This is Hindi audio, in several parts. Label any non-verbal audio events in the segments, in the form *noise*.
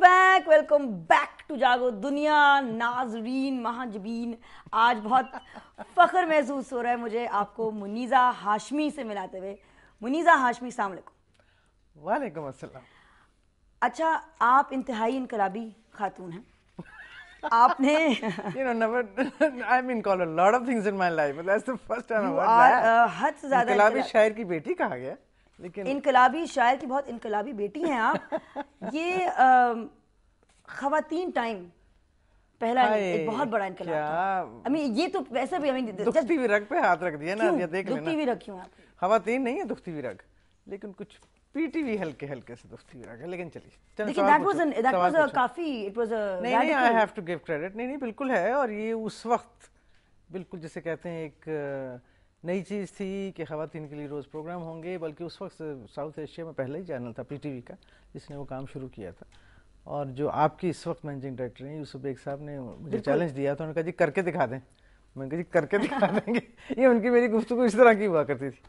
बैक वेलकम बैक टू जागो दुनिया नाजरीन महाजबीन आज बहुत फख्र महसूस हो रहा है मुझे आपको मुनीज़ा हाशमी से मिलाते हुए मुनीज़ा हाशमी सलामकुम वालेकुम अस्सलाम अच्छा आप इंतहाई इनकलाबी खातून हैं आपने you know never I mean call a lot of things in my life that's the first time I I've heard that हद से ज़्यादा इंकलाबी शायर की बेटी कहा गया लेकिन इनकलाबी शायर की बहुत इनकलाबी बेटी हैं आप *laughs* ये खातन टाइम पहला एक बहुत बड़ा इनकलाब था ये तो वैसे भी हमें दुखती भी रग पे हाथ रख दिया ना ये देख लेना दुखती भी रखी क्यों आप खातन नहीं है दुखती भी रग लेकिन कुछ पीटी भी हल्के हल्के से दुखती भी रग है लेकिन चलिए लेकिन that was an that was a काफी इट वाज अ नहीं नहीं I have to give credit नहीं नहीं बिल्कुल है और ये उस वक्त बिल्कुल जैसे कहते हैं एक नई चीज़ थी कि खातन के लिए रोज़ प्रोग्राम होंगे बल्कि उस वक्त साउथ एशिया में पहला ही चैनल था पीटीवी का जिसने वो काम शुरू किया था और जो आपकी इस वक्त मैनेजिंग डायरेक्टर हैं यूसुफ बेग साहब ने मुझे चैलेंज दिया था उन्होंने कहा जी करके दिखा दें मैंने कहा जी करके दिखा देंगे *laughs* ये उनकी मेरी गुफ्तु इस तरह की हुआ करती थी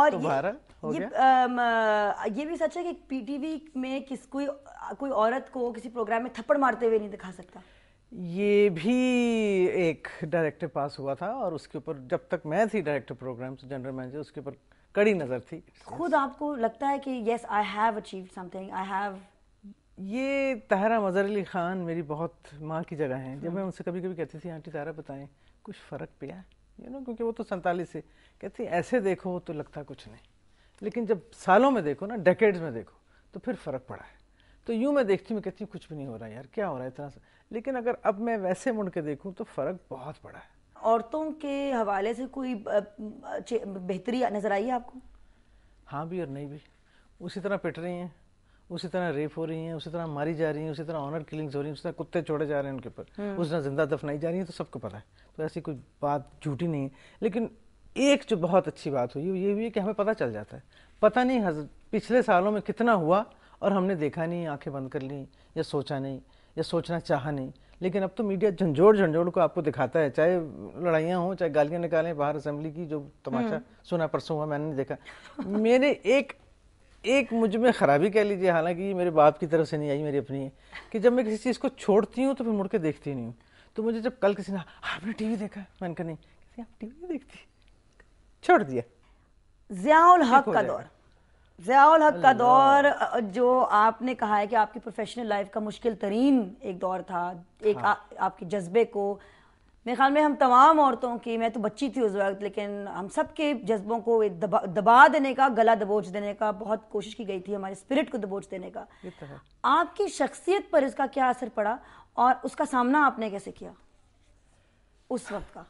और तो ये, हो ये, गया? ये भी सच है कि पीटीवी में किस कोई कोई औरत को किसी प्रोग्राम में थप्पड़ मारते हुए नहीं दिखा सकता ये भी एक डायरेक्टिव पास हुआ था और उसके ऊपर जब तक मैं थी डायरेक्टर प्रोग्राम्स जनरल मैनेजर उसके ऊपर कड़ी नज़र थी खुद आपको लगता है कि yes I have achieve something I have ये तहरा मज़र अली ख़ान मेरी बहुत माँ की जगह हैं जब हाँ। मैं उनसे कभी कभी कहती थी आंटी तारा बताएं कुछ फ़र्क पिया यू नो क्योंकि वो तो सैंतालीस से कहती ऐसे देखो तो लगता कुछ नहीं लेकिन जब सालों में देखो ना डेकेड्स में देखो तो फिर फ़र्क पड़ा है तो यूँ मैं देखती हूँ कहती हूँ कुछ भी नहीं हो रहा यार क्या हो रहा है इतना सा लेकिन अगर अब मैं वैसे मुड़ के देखूँ तो फ़र्क बहुत बड़ा है औरतों के हवाले से कोई बेहतरी नज़र आई है आपको हाँ भी और नहीं भी उसी तरह पिट रही हैं उसी तरह रेप हो रही हैं उसी तरह मारी जा रही हैं उसी तरह ऑनर किलिंग्स हो रही हैं उसी तरह कुत्ते छोड़े जा रहे हैं उनके ऊपर हम्म। उस तरह जिंदा दफनाई जा रही हैं तो सबको पता है तो ऐसी कोई बात झूठी नहीं है लेकिन एक जो बहुत अच्छी बात हुई ये हुई है कि हमें पता चल जाता है पता नहीं पिछले सालों में कितना हुआ और हमने देखा नहीं आंखें बंद कर ली या सोचा नहीं या सोचना चाहा नहीं लेकिन अब तो मीडिया झंझोड़ झंझोड़ को आपको दिखाता है चाहे लड़ाइयाँ हों चाहे गालियाँ निकालें बाहर असेंबली की जो तमाशा हम्म। सुना परसों हुआ मैंने देखा मेरे एक एक मुझ में खराबी कह लीजिए हालांकि मेरे बाप की तरफ से नहीं आई मेरी अपनी है कि जब मैं किसी चीज़ को छोड़ती हूँ तो फिर मुड़ के देखती नहीं हूँ तो मुझे जब कल किसी ने हाँ, आपने टी वी देखा मैंने कहा नहीं आप वी देखती छोड़ दिया जियाउल हक का दौर जयाउल हक का दौर जो आपने कहा है कि आपकी प्रोफेशनल लाइफ का मुश्किल तरीन एक दौर था एक हाँ। आ, आपके जज्बे को मेरे ख्याल में हम तमाम औरतों की मैं तो बच्ची थी उस वक्त लेकिन हम सब के जज्बों को दबा, दबा देने का गला दबोच देने का बहुत कोशिश की गई थी हमारे स्पिरिट को दबोच देने का तो आपकी शख्सियत पर इसका क्या असर पड़ा और उसका सामना आपने कैसे किया उस वक्त का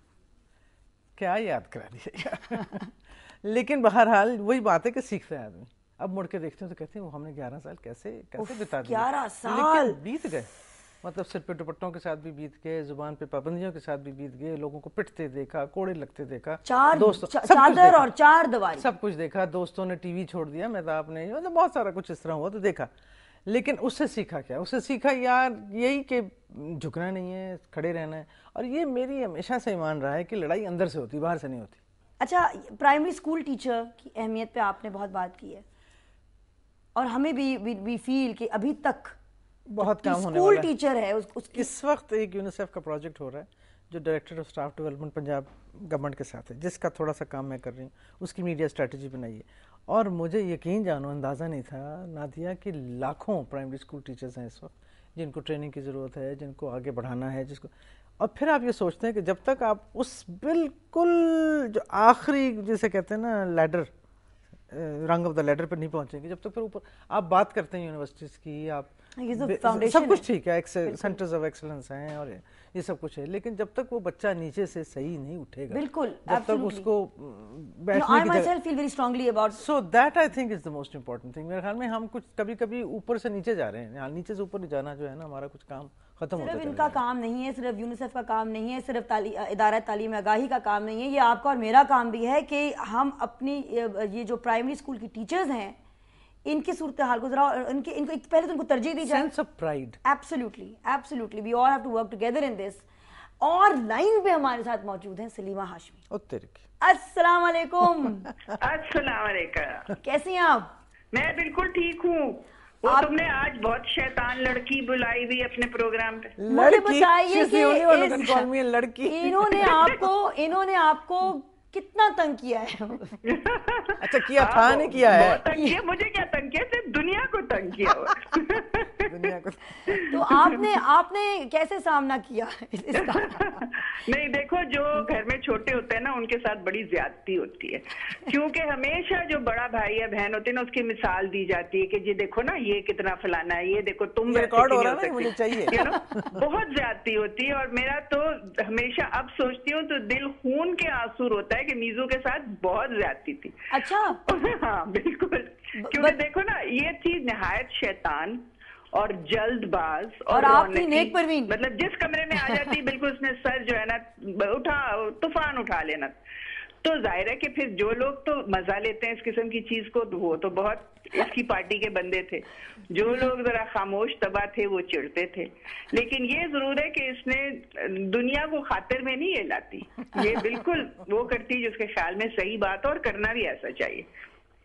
*laughs* क्या याद करा दिया *laughs* *laughs* लेकिन बहरहाल वही बात है कि सीख रहे आदमी अब मुड़ के देखते हैं तो कहते हैं वो हमने ग्यारह साल कैसे कैसे बिता दिया ग्यारह साल बीत गए मतलब सिर पे दुपट्टों के साथ भी बीत गए जुबान पे पाबंदियों के साथ भी बीत गए लोगों को पिटते देखा कोड़े लगते देखा चार दोस्तों चा, चादर और चार दवाई सब कुछ देखा दोस्तों ने टीवी छोड़ दिया तो आपने मतलब बहुत सारा कुछ इस तरह हुआ तो देखा लेकिन उससे सीखा क्या उससे सीखा यार यही कि झुकना नहीं है खड़े रहना है और ये मेरी हमेशा से ईमान रहा है कि लड़ाई अंदर से होती बाहर से नहीं होती अच्छा प्राइमरी स्कूल टीचर की अहमियत पे आपने बहुत बात की है और हमें भी वी, फील कि अभी तक बहुत काम होने स्कूल टीचर है उस, उसकी इस वक्त एक यूनिसेफ का प्रोजेक्ट हो रहा है जो director of staff development Punjab government के साथ है जिसका थोड़ा सा काम मैं कर रही हूँ उसकी मीडिया स्ट्रेटजी बनाई है और मुझे यकीन जानो अंदाज़ा नहीं था नादिया कि लाखों प्राइमरी स्कूल टीचर्स हैं इस वक्त जिनको ट्रेनिंग की ज़रूरत है जिनको आगे बढ़ाना है जिसको और फिर आप ये सोचते हैं कि जब तक आप उस बिल्कुल जो आखिरी जिसे कहते हैं ना लेडर रंग ऑफ द लेडर पर नहीं पहुंचेंगे जब तक फिर ऊपर आप बात करते हैं यूनिवर्सिटीज़ की आप ये सब फाउंडेशन सब कुछ ठीक है सेंटर्स ऑफ एक्सलेंस हैं और ये सब कुछ है लेकिन जब तक वो बच्चा नीचे से सही नहीं उठेगा बिल्कुल जब तक उसको बैठने so that I think is the most important thing मेरे ख्याल में हम कुछ कभी कभी ऊपर से नीचे जा रहे हैं नीचे से ऊपर जाना जो है ना हमारा कुछ काम खत्म सिर्फ इनका काम नहीं है सिर्फ यूनिसेफ का काम नहीं है सिर्फ इदारा तालीम आगाही का काम नहीं है ये आपका और मेरा काम भी है कि हम अपनी ये जो प्राइमरी स्कूल की टीचर्स हैं इनकी सूरत हाल गुजरा जरा इनके इनको पहले तो इनको तरजीह दी जाए sense of pride absolutely absolutely we all have to work together in this और लाइन पे हमारे साथ मौजूद हैं सलीमा हाशमी अस्सलाम वालेकुम अस्सलाम वालेकुम कैसी हैं आप मैं बिल्कुल ठीक हूँ वो आप... तुमने आज बहुत शैतान लड़की बुलाई हुई अपने प्रोग्राम पे मुझे बताइए कि इन्होंने आपको इन्होंने आपको कितना तंग किया है *laughs* अच्छा किया था हाँ, नहीं किया है तंग किया मुझे क्या तंग किया सिर्फ दुनिया को तंग किया *laughs* आपने आपने कैसे सामना किया इसका *laughs* नहीं देखो जो घर में छोटे होते हैं ना उनके साथ बड़ी ज्यादती होती है क्योंकि हमेशा जो बड़ा भाई या बहन होती है ना उसकी मिसाल दी जाती है कि जी देखो ना ये कितना फलाना है ये देखो तुम रिकॉर्ड हो रहा है मुझे चाहिए you know? बहुत ज्यादती होती है और मेरा तो हमेशा अब सोचती हूँ तो दिल खून के आंसू होता है की मीजू के साथ बहुत ज्यादती थी अच्छा *laughs* हाँ बिल्कुल क्योंकि देखो ना ये चीज नहायत शैतान और जल्दबाज और, और आपकी नेक परवीन मतलब जिस कमरे में आ जाती *laughs* बिल्कुल उसने सर जो है ना उठा तूफान उठा लेना तो जाहिर है कि फिर जो लोग तो मजा लेते हैं इस किस्म की चीज को तो वो तो बहुत इसकी पार्टी के बंदे थे जो हम्म। लोग जरा खामोश तबाह थे वो चिड़ते थे लेकिन ये जरूर है कि इसने दुनिया को खातिर में नहीं ये लाती ये बिल्कुल वो करती जो उसके ख्याल में सही बात और करना भी ऐसा चाहिए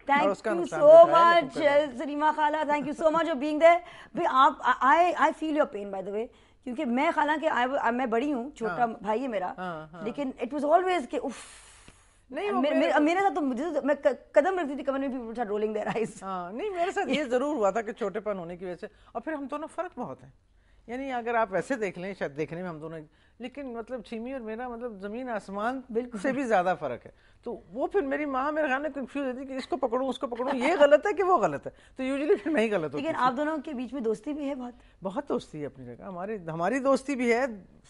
Thank you so तो much, Sarima Khala. Thank you so much for being आप, I I feel your pain by the way क्योंकि मैं हालांकि मैं बड़ी हूँ छोटा हाँ, भाई है मेरा हाँ, हाँ, लेकिन इट वाज ऑलवेज के उफ नहीं मेरे, साथ तो तो- कदम रखती थी हाँ, नहीं मेरे साथ ये *laughs* जरूर हुआ था कि छोटेपन होने की वजह से और फिर हम दोनों फर्क बहुत है यानी अगर आप वैसे देख लें शायद देखने में हम दोनों लेकिन मतलब छीमी और मेरा मतलब ज़मीन आसमान बिल्कुल से भी ज़्यादा फ़र्क है तो वो फिर मेरी माँ मेरे खाने कंफ्यूज होती है कि इसको पकड़ूं उसको पकड़ूं ये गलत है कि वो गलत है तो यूजली फिर मैं ही गलत हूँ लेकिन आप दोनों के बीच में दोस्ती भी है बहुत बहुत दोस्ती है अपनी जगह हमारी हमारी दोस्ती भी है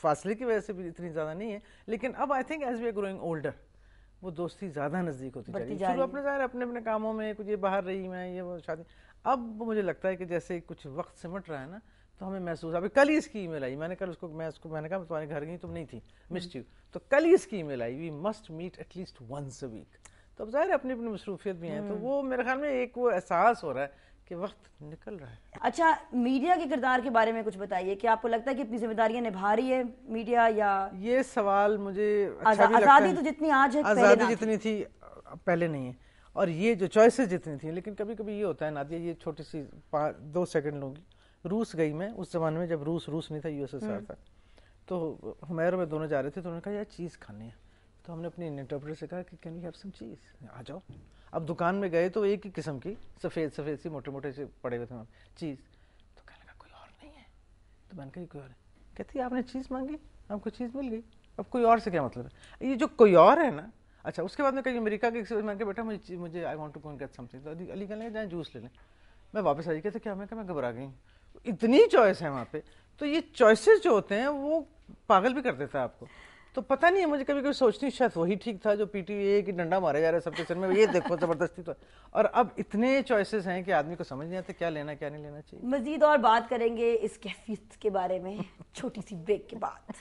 फासले की वजह से भी इतनी ज़्यादा नहीं है लेकिन अब I think as we are growing older वो दोस्ती ज़्यादा नज़दीक होती जा रही है अपने ज़ाहिर अपने अपने कामों में कुछ ये बाहर रही मैं ये वो शादी अब मुझे लगता है कि जैसे कुछ वक्त सिमट रहा है ना तो हमें महसूस अभी कल ही इसकी ईमेल आई मैंने कल उसको मैं उसको मैंने कहा तुम्हारे घर गई तुम नहीं थी मिस यू तो कल ही इसकी email I we must meet at least once a week तो अब जाहिर अपनी अपनी मसरूफियत भी हैं तो वो मेरे ख्याल में एक वो एहसास हो रहा है कि वक्त निकल रहा है अच्छा मीडिया के किरदार के बारे में कुछ बताइए कि आपको लगता है कि अपनी जिम्मेदारियां निभा रही है मीडिया या ये सवाल मुझे अच्छा आजादी तो जितनी आज है आजादी जितनी थी पहले नहीं है और ये जो चॉइसेस जितनी थी लेकिन कभी कभी ये होता है नादिया ये छोटी सी दो सेकंड लूंगी रूस गई मैं उस ज़माने में जब रूस रूस नहीं था यूएसएसआर हम्म। था तो हमारे में दोनों जा रहे थे तो उन्होंने कहा यार चीज़ खानी है तो हमने अपने इंटरप्रेटर से कहा कि कैन यू हैव सम चीज़ आ जाओ अब दुकान में गए तो एक ही किस्म की सफ़ेद सफ़ेद सी मोटे मोटे से पड़े हुए थे चीज़ तो कहने लगा कोई और नहीं है तो मैंने कहा कोई और है कहती आपने चीज़ मांगी आपको चीज़ मिल गई अब कोई और से क्या मतलब है ये जो कोई और है ना अच्छा उसके बाद में कहीं अमेरिका के मैंने कहा बेटा मुझे मुझे I want to go get something तो अली कहने जाएँ जूस ले लें मैं वापस आई गया तो क्या मैं कहा मैं घबरा गई इतनी चॉइस है वहाँ पे तो ये चॉइसेस जो होते हैं वो पागल भी कर देता है आपको तो पता नहीं है मुझे कभी कभी सोचती शायद वही ठीक था जो पीटीए की डंडा मारे जा रहा है सबके सर में ये देखो जबरदस्ती तो और अब इतने चॉइसेस हैं कि आदमी को समझ नहीं आते क्या लेना क्या नहीं लेना चाहिए मजीद और बात करेंगे इस कैफियत के बारे में छोटी सी ब्रेक के बाद